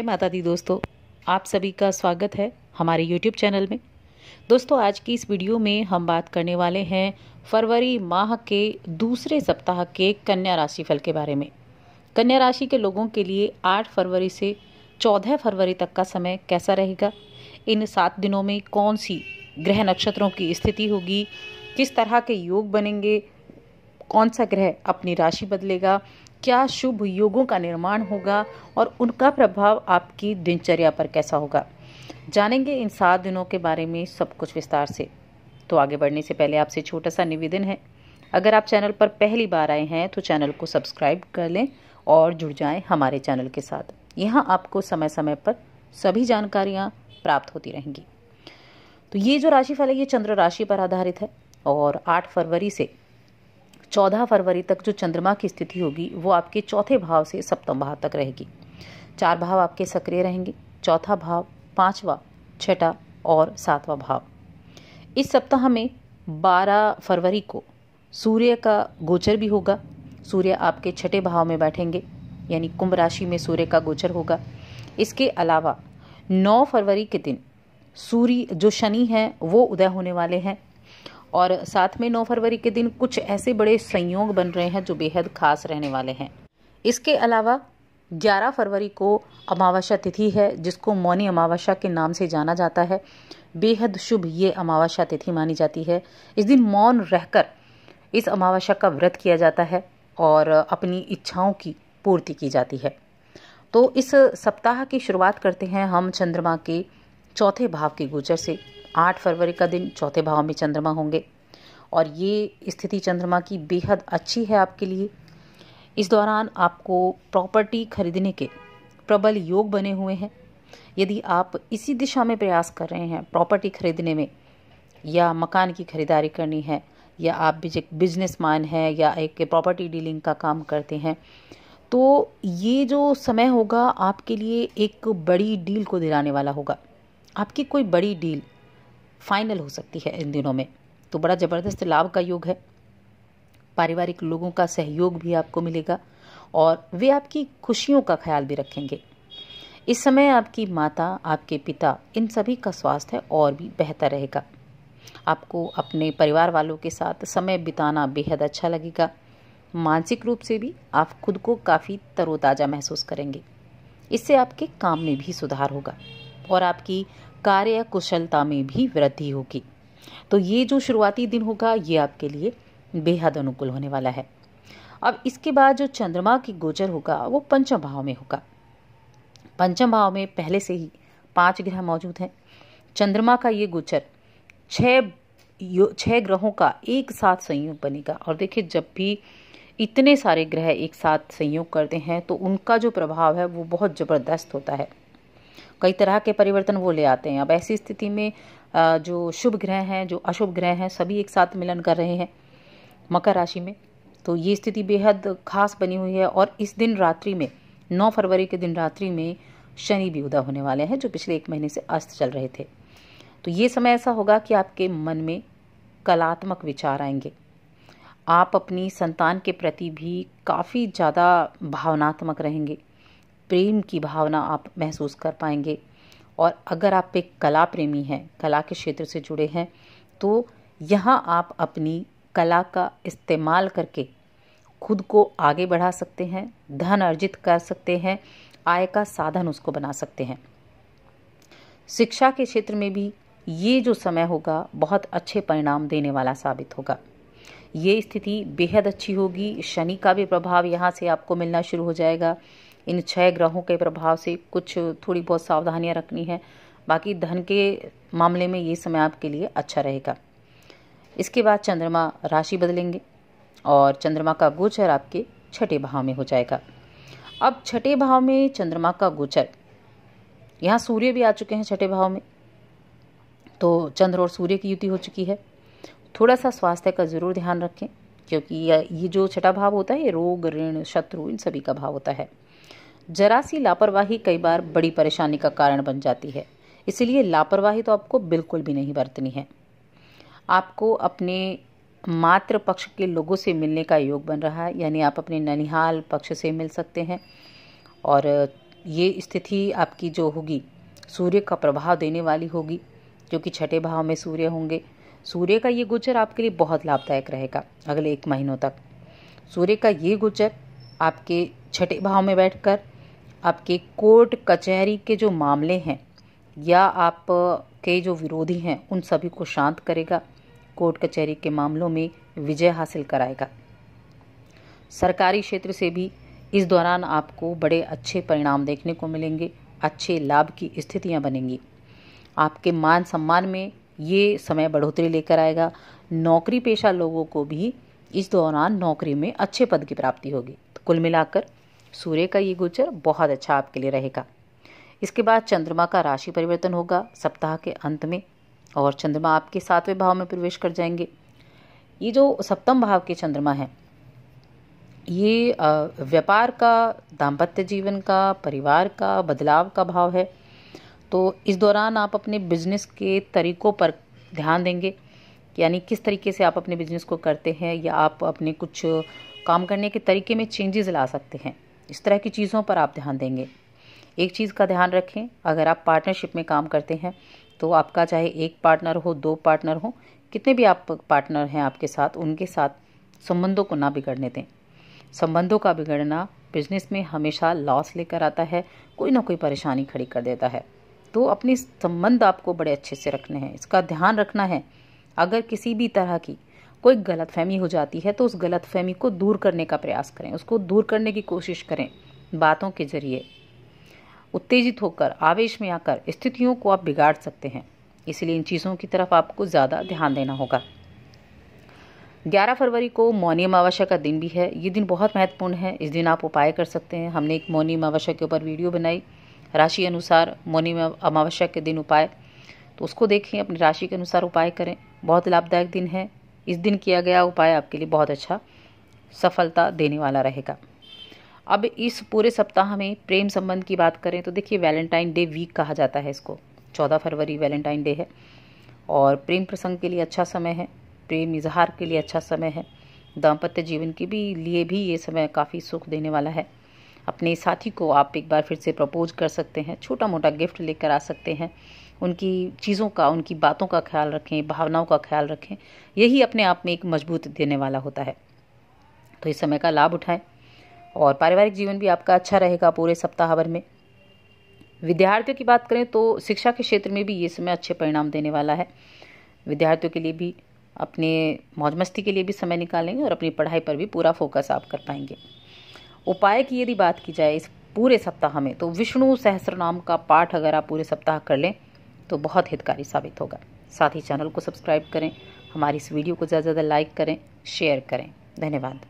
जय माता दी दोस्तों आप सभी का स्वागत है हमारे YouTube चैनल में दोस्तों आज की इस वीडियो में हम बात करने वाले हैं फरवरी माह के दूसरे सप्ताह के कन्या राशि फल के बारे में कन्या राशि के लोगों के लिए 8 फरवरी से 14 फरवरी तक का समय कैसा रहेगा इन सात दिनों में कौन सी ग्रह नक्षत्रों की स्थिति होगी किस तरह के योग बनेंगे कौन सा ग्रह अपनी राशि बदलेगा क्या शुभ योगों का निर्माण होगा और उनका प्रभाव आपकी दिनचर्या पर कैसा होगा जानेंगे इन सात दिनों के बारे में सब कुछ विस्तार से तो आगे बढ़ने से पहले आपसे छोटा सा निवेदन है अगर आप चैनल पर पहली बार आए हैं तो चैनल को सब्सक्राइब कर लें और जुड़ जाएं हमारे चैनल के साथ यहाँ आपको समय समय पर सभी जानकारियाँ प्राप्त होती रहेंगी तो ये जो राशिफल है ये चंद्र राशि पर आधारित है और 8 फरवरी से 14 फरवरी तक जो चंद्रमा की स्थिति होगी वो आपके चौथे भाव से सप्तम भाव तक रहेगी चार भाव आपके सक्रिय रहेंगे चौथा भाव पाँचवा छठा और सातवा भाव इस सप्ताह में 12 फरवरी को सूर्य का गोचर भी होगा सूर्य आपके छठे भाव में बैठेंगे यानी कुंभ राशि में सूर्य का गोचर होगा इसके अलावा 9 फरवरी के दिन सूर्य जो शनि है वो उदय होने वाले हैं और साथ में 9 फरवरी के दिन कुछ ऐसे बड़े संयोग बन रहे हैं जो बेहद खास रहने वाले हैं इसके अलावा 11 फरवरी को अमावस्या तिथि है जिसको मौनी अमावस्या के नाम से जाना जाता है बेहद शुभ ये अमावस्या तिथि मानी जाती है इस दिन मौन रहकर इस अमावस्या का व्रत किया जाता है और अपनी इच्छाओं की पूर्ति की जाती है तो इस सप्ताह की शुरुआत करते हैं हम चंद्रमा के चौथे भाव के गोचर से आठ फरवरी का दिन चौथे भाव में चंद्रमा होंगे और ये स्थिति चंद्रमा की बेहद अच्छी है आपके लिए इस दौरान आपको प्रॉपर्टी खरीदने के प्रबल योग बने हुए हैं यदि आप इसी दिशा में प्रयास कर रहे हैं प्रॉपर्टी खरीदने में या मकान की खरीदारी करनी है या आप एक मैन हैं या एक प्रॉपर्टी डीलिंग का काम करते हैं तो ये जो समय होगा आपके लिए एक बड़ी डील को दिलाने वाला होगा आपकी कोई बड़ी डील फाइनल हो सकती है इन दिनों में तो बड़ा ज़बरदस्त लाभ का योग है पारिवारिक लोगों का सहयोग भी आपको मिलेगा और वे आपकी खुशियों का ख्याल भी रखेंगे इस समय आपकी माता आपके पिता इन सभी का स्वास्थ्य और भी बेहतर रहेगा आपको अपने परिवार वालों के साथ समय बिताना बेहद अच्छा लगेगा मानसिक रूप से भी आप खुद को काफ़ी तरोताज़ा महसूस करेंगे इससे आपके काम में भी सुधार होगा और आपकी कार्य कुशलता में भी वृद्धि होगी तो ये जो शुरुआती दिन होगा ये आपके लिए बेहद अनुकूल होने वाला है अब इसके बाद जो चंद्रमा की गोचर होगा वो पंचम भाव में होगा पंचम भाव में पहले से ही पांच ग्रह मौजूद हैं चंद्रमा का ये गोचर छह छः ग्रहों का एक साथ संयोग बनेगा और देखिए जब भी इतने सारे ग्रह एक साथ संयोग करते हैं तो उनका जो प्रभाव है वो बहुत ज़बरदस्त होता है कई तरह के परिवर्तन वो ले आते हैं अब ऐसी स्थिति में जो शुभ ग्रह हैं जो अशुभ ग्रह हैं सभी एक साथ मिलन कर रहे हैं मकर राशि में तो ये स्थिति बेहद खास बनी हुई है और इस दिन रात्रि में नौ फरवरी के दिन रात्रि में शनि भी उदा होने वाले हैं जो पिछले एक महीने से अस्त चल रहे थे तो ये समय ऐसा होगा कि आपके मन में कलात्मक विचार आएंगे आप अपनी संतान के प्रति भी काफ़ी ज़्यादा भावनात्मक रहेंगे प्रेम की भावना आप महसूस कर पाएंगे और अगर आप एक कला प्रेमी हैं कला के क्षेत्र से जुड़े हैं तो यहाँ आप अपनी कला का इस्तेमाल करके खुद को आगे बढ़ा सकते हैं धन अर्जित कर सकते हैं आय का साधन उसको बना सकते हैं शिक्षा के क्षेत्र में भी ये जो समय होगा बहुत अच्छे परिणाम देने वाला साबित होगा ये स्थिति बेहद अच्छी होगी शनि का भी प्रभाव यहाँ से आपको मिलना शुरू हो जाएगा इन छह ग्रहों के प्रभाव से कुछ थोड़ी बहुत सावधानियां रखनी है बाकी धन के मामले में ये समय आपके लिए अच्छा रहेगा इसके बाद चंद्रमा राशि बदलेंगे और चंद्रमा का गोचर आपके छठे भाव में हो जाएगा अब छठे भाव में चंद्रमा का गोचर यहाँ सूर्य भी आ चुके हैं छठे भाव में तो चंद्र और सूर्य की युति हो चुकी है थोड़ा सा स्वास्थ्य का ज़रूर ध्यान रखें क्योंकि ये जो छठा भाव होता है ये रोग ऋण शत्रु इन सभी का भाव होता है जरा सी लापरवाही कई बार बड़ी परेशानी का कारण बन जाती है इसलिए लापरवाही तो आपको बिल्कुल भी नहीं बरतनी है आपको अपने मातृ पक्ष के लोगों से मिलने का योग बन रहा है यानी आप अपने ननिहाल पक्ष से मिल सकते हैं और ये स्थिति आपकी जो होगी सूर्य का प्रभाव देने वाली होगी जो कि छठे भाव में सूर्य होंगे सूर्य का ये गोचर आपके लिए बहुत लाभदायक रहेगा अगले एक महीनों तक सूर्य का ये गोचर आपके छठे भाव में बैठकर आपके कोर्ट कचहरी के जो मामले हैं या आप के जो विरोधी हैं उन सभी को शांत करेगा कोर्ट कचहरी के मामलों में विजय हासिल कराएगा सरकारी क्षेत्र से भी इस दौरान आपको बड़े अच्छे परिणाम देखने को मिलेंगे अच्छे लाभ की स्थितियां बनेंगी आपके मान सम्मान में ये समय बढ़ोतरी लेकर आएगा नौकरी पेशा लोगों को भी इस दौरान नौकरी में अच्छे पद की प्राप्ति होगी तो कुल मिलाकर सूर्य का ये गोचर बहुत अच्छा आपके लिए रहेगा इसके बाद चंद्रमा का राशि परिवर्तन होगा सप्ताह के अंत में और चंद्रमा आपके सातवें भाव में प्रवेश कर जाएंगे ये जो सप्तम भाव के चंद्रमा हैं ये व्यापार का दाम्पत्य जीवन का परिवार का बदलाव का भाव है तो इस दौरान आप अपने बिजनेस के तरीकों पर ध्यान देंगे यानी किस तरीके से आप अपने बिजनेस को करते हैं या आप अपने कुछ काम करने के तरीके में चेंजेस ला सकते हैं इस तरह की चीज़ों पर आप ध्यान देंगे एक चीज़ का ध्यान रखें अगर आप पार्टनरशिप में काम करते हैं तो आपका चाहे एक पार्टनर हो दो पार्टनर हो कितने भी आप पार्टनर हैं आपके साथ उनके साथ संबंधों को ना बिगड़ने दें संबंधों का बिगड़ना बिजनेस में हमेशा लॉस लेकर आता है कोई ना कोई परेशानी खड़ी कर देता है तो अपने संबंध आपको बड़े अच्छे से रखने हैं इसका ध्यान रखना है अगर किसी भी तरह की कोई गलतफहमी हो जाती है तो उस गलतफहमी को दूर करने का प्रयास करें उसको दूर करने की कोशिश करें बातों के जरिए उत्तेजित होकर आवेश में आकर स्थितियों को आप बिगाड़ सकते हैं इसलिए इन चीज़ों की तरफ आपको ज़्यादा ध्यान देना होगा 11 फरवरी को मौनी अमावस्या का दिन भी है ये दिन बहुत महत्वपूर्ण है इस दिन आप उपाय कर सकते हैं हमने एक मौनी अमावस्या के ऊपर वीडियो बनाई राशि अनुसार मौनी अमावस्या के दिन उपाय तो उसको देखें अपनी राशि के अनुसार उपाय करें बहुत लाभदायक दिन है इस दिन किया गया उपाय आपके लिए बहुत अच्छा सफलता देने वाला रहेगा अब इस पूरे सप्ताह में प्रेम संबंध की बात करें तो देखिए वैलेंटाइन डे वीक कहा जाता है इसको चौदह फरवरी वैलेंटाइन डे है और प्रेम प्रसंग के लिए अच्छा समय है प्रेम इजहार के लिए अच्छा समय है दाम्पत्य जीवन के भी लिए भी ये समय काफ़ी सुख देने वाला है अपने साथी को आप एक बार फिर से प्रपोज कर सकते हैं छोटा मोटा गिफ्ट लेकर आ सकते हैं उनकी चीज़ों का उनकी बातों का ख्याल रखें भावनाओं का ख्याल रखें यही अपने आप में एक मजबूत देने वाला होता है तो इस समय का लाभ उठाएं और पारिवारिक जीवन भी आपका अच्छा रहेगा पूरे सप्ताह भर में विद्यार्थियों की बात करें तो शिक्षा के क्षेत्र में भी ये समय अच्छे परिणाम देने वाला है विद्यार्थियों के लिए भी अपने मौज मस्ती के लिए भी समय निकालेंगे और अपनी पढ़ाई पर भी पूरा फोकस आप कर पाएंगे उपाय की यदि बात की जाए इस पूरे सप्ताह में तो विष्णु सहस्र नाम का पाठ अगर आप पूरे सप्ताह कर लें तो बहुत हितकारी साबित होगा साथ ही चैनल को सब्सक्राइब करें हमारी इस वीडियो को ज़्यादा से ज़्यादा लाइक करें शेयर करें धन्यवाद